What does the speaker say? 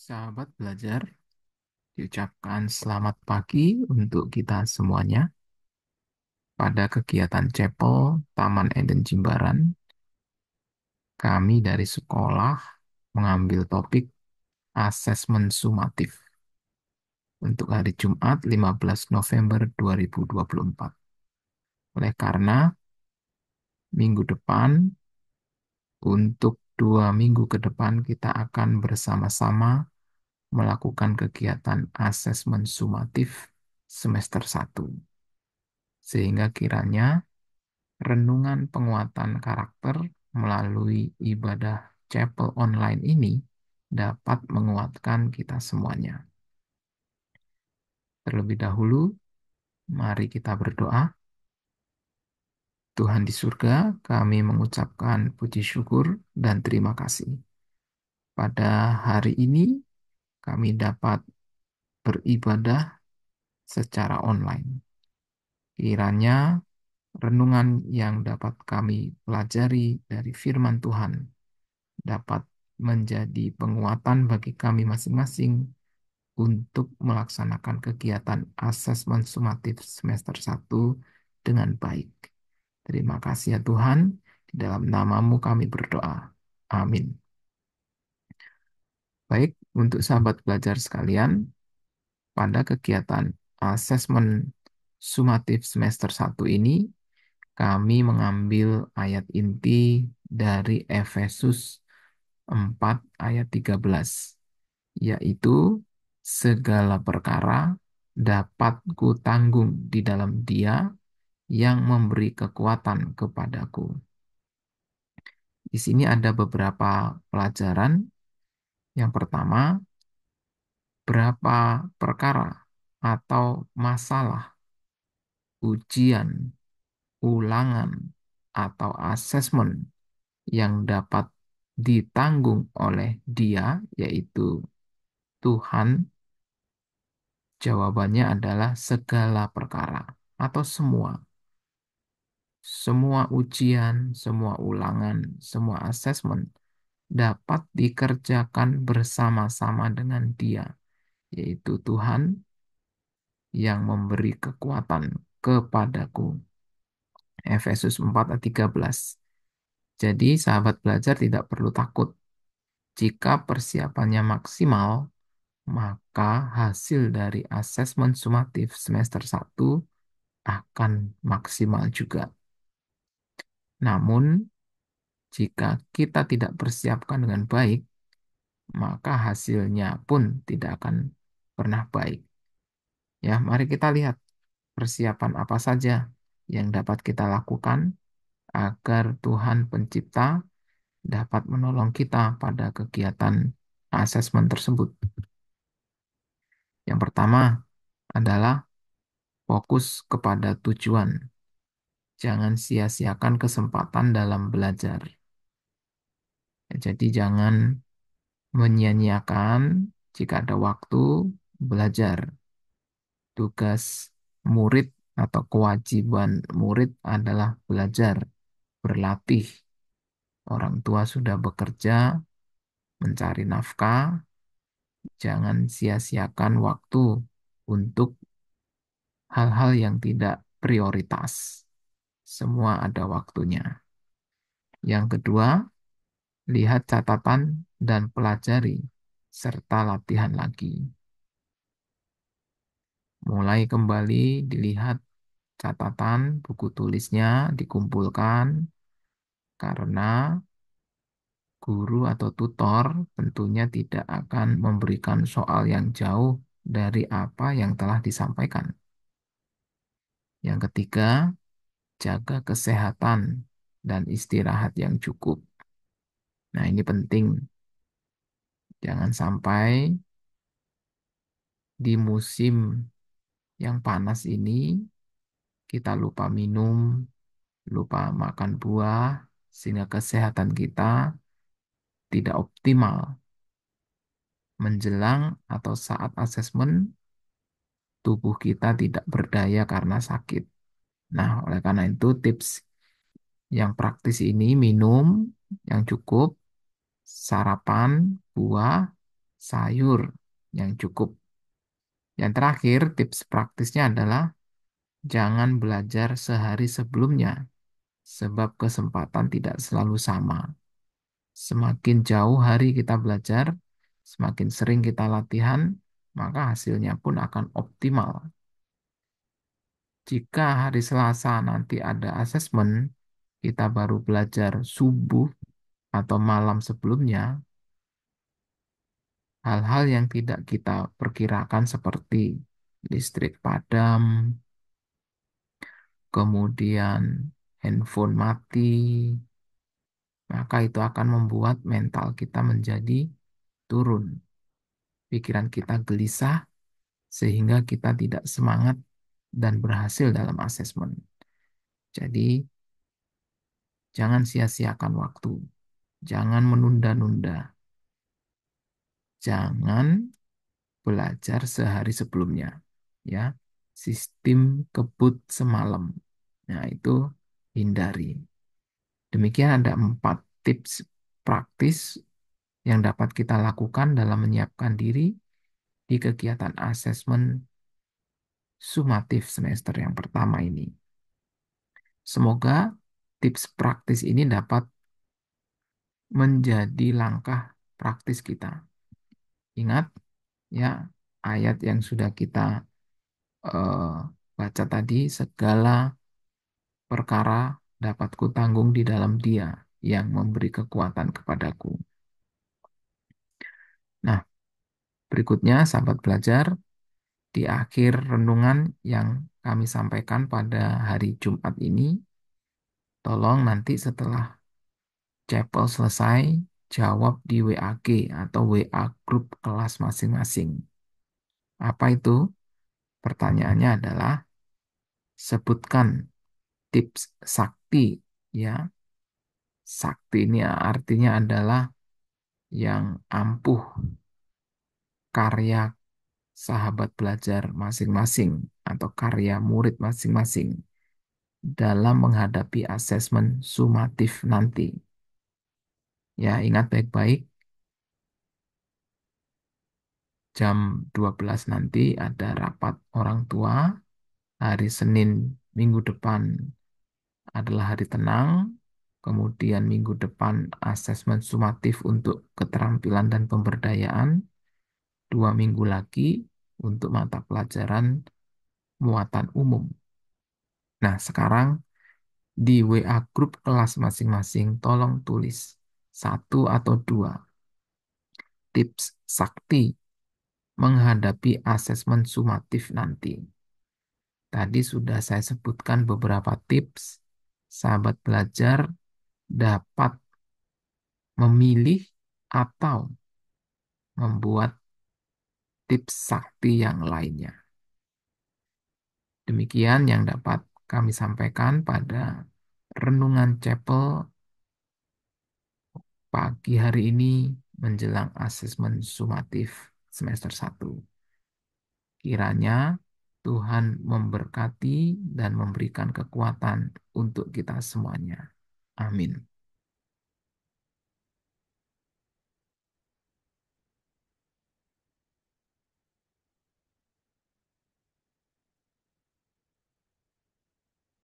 Sahabat belajar, diucapkan selamat pagi untuk kita semuanya pada kegiatan CEPEL Taman Eden Jimbaran. Kami dari sekolah mengambil topik asesmen sumatif untuk hari Jumat 15 November 2024. Oleh karena minggu depan untuk dua minggu ke depan kita akan bersama-sama melakukan kegiatan asesmen sumatif semester 1. Sehingga kiranya renungan penguatan karakter melalui ibadah chapel online ini dapat menguatkan kita semuanya. Terlebih dahulu, mari kita berdoa. Tuhan di surga, kami mengucapkan puji syukur dan terima kasih. Pada hari ini, kami dapat beribadah secara online. Kiranya renungan yang dapat kami pelajari dari firman Tuhan dapat menjadi penguatan bagi kami masing-masing untuk melaksanakan kegiatan asesmen sumatif semester 1 dengan baik. Terima kasih ya Tuhan, di dalam namamu kami berdoa. Amin. Baik, untuk sahabat belajar sekalian, pada kegiatan asesmen sumatif semester 1 ini, kami mengambil ayat inti dari Efesus 4 ayat 13, yaitu segala perkara dapat ku tanggung di dalam dia yang memberi kekuatan kepadaku. Di sini ada beberapa pelajaran. Yang pertama, berapa perkara atau masalah, ujian, ulangan, atau asesmen yang dapat ditanggung oleh dia, yaitu Tuhan, jawabannya adalah segala perkara atau semua semua ujian, semua ulangan, semua asesmen dapat dikerjakan bersama-sama dengan Dia, yaitu Tuhan yang memberi kekuatan kepadaku. Efesus 4 ayat 13. Jadi sahabat belajar tidak perlu takut. Jika persiapannya maksimal, maka hasil dari asesmen sumatif semester 1 akan maksimal juga. Namun, jika kita tidak persiapkan dengan baik, maka hasilnya pun tidak akan pernah baik. Ya, mari kita lihat persiapan apa saja yang dapat kita lakukan agar Tuhan Pencipta dapat menolong kita pada kegiatan asesmen tersebut. Yang pertama adalah fokus kepada tujuan jangan sia-siakan kesempatan dalam belajar. Jadi jangan menyia-nyiakan jika ada waktu belajar. Tugas murid atau kewajiban murid adalah belajar, berlatih. Orang tua sudah bekerja, mencari nafkah, jangan sia-siakan waktu untuk hal-hal yang tidak prioritas. Semua ada waktunya. Yang kedua, lihat catatan dan pelajari, serta latihan lagi. Mulai kembali dilihat catatan buku tulisnya dikumpulkan karena guru atau tutor tentunya tidak akan memberikan soal yang jauh dari apa yang telah disampaikan. Yang ketiga, jaga kesehatan dan istirahat yang cukup. Nah, ini penting. Jangan sampai di musim yang panas ini kita lupa minum, lupa makan buah, sehingga kesehatan kita tidak optimal. Menjelang atau saat asesmen, tubuh kita tidak berdaya karena sakit. Nah, oleh karena itu tips yang praktis ini minum yang cukup, sarapan, buah, sayur yang cukup. Yang terakhir, tips praktisnya adalah jangan belajar sehari sebelumnya, sebab kesempatan tidak selalu sama. Semakin jauh hari kita belajar, semakin sering kita latihan, maka hasilnya pun akan optimal jika hari Selasa nanti ada asesmen, kita baru belajar subuh atau malam sebelumnya, hal-hal yang tidak kita perkirakan seperti listrik padam, kemudian handphone mati, maka itu akan membuat mental kita menjadi turun. Pikiran kita gelisah, sehingga kita tidak semangat dan berhasil dalam asesmen. Jadi, jangan sia-siakan waktu. Jangan menunda-nunda. Jangan belajar sehari sebelumnya. Ya, sistem kebut semalam. Nah, itu hindari. Demikian ada empat tips praktis yang dapat kita lakukan dalam menyiapkan diri di kegiatan asesmen sumatif semester yang pertama ini. Semoga tips praktis ini dapat menjadi langkah praktis kita. Ingat ya, ayat yang sudah kita uh, baca tadi, segala perkara dapat kutanggung di dalam dia yang memberi kekuatan kepadaku. Nah, berikutnya sahabat belajar, di akhir renungan yang kami sampaikan pada hari Jumat ini, tolong nanti setelah chapel selesai, jawab di WAG atau WA grup kelas masing-masing. Apa itu? Pertanyaannya adalah, sebutkan tips sakti ya. Sakti ini artinya adalah yang ampuh, karya sahabat belajar masing-masing atau karya murid masing-masing dalam menghadapi asesmen sumatif nanti. Ya, ingat baik-baik. Jam 12 nanti ada rapat orang tua. Hari Senin minggu depan adalah hari tenang. Kemudian minggu depan asesmen sumatif untuk keterampilan dan pemberdayaan. Dua minggu lagi untuk mata pelajaran muatan umum. Nah, sekarang di WA grup kelas masing-masing tolong tulis satu atau dua tips sakti menghadapi asesmen sumatif nanti. Tadi sudah saya sebutkan beberapa tips sahabat belajar dapat memilih atau membuat tips sakti yang lainnya. Demikian yang dapat kami sampaikan pada renungan chapel pagi hari ini menjelang asesmen sumatif semester 1. Kiranya Tuhan memberkati dan memberikan kekuatan untuk kita semuanya. Amin.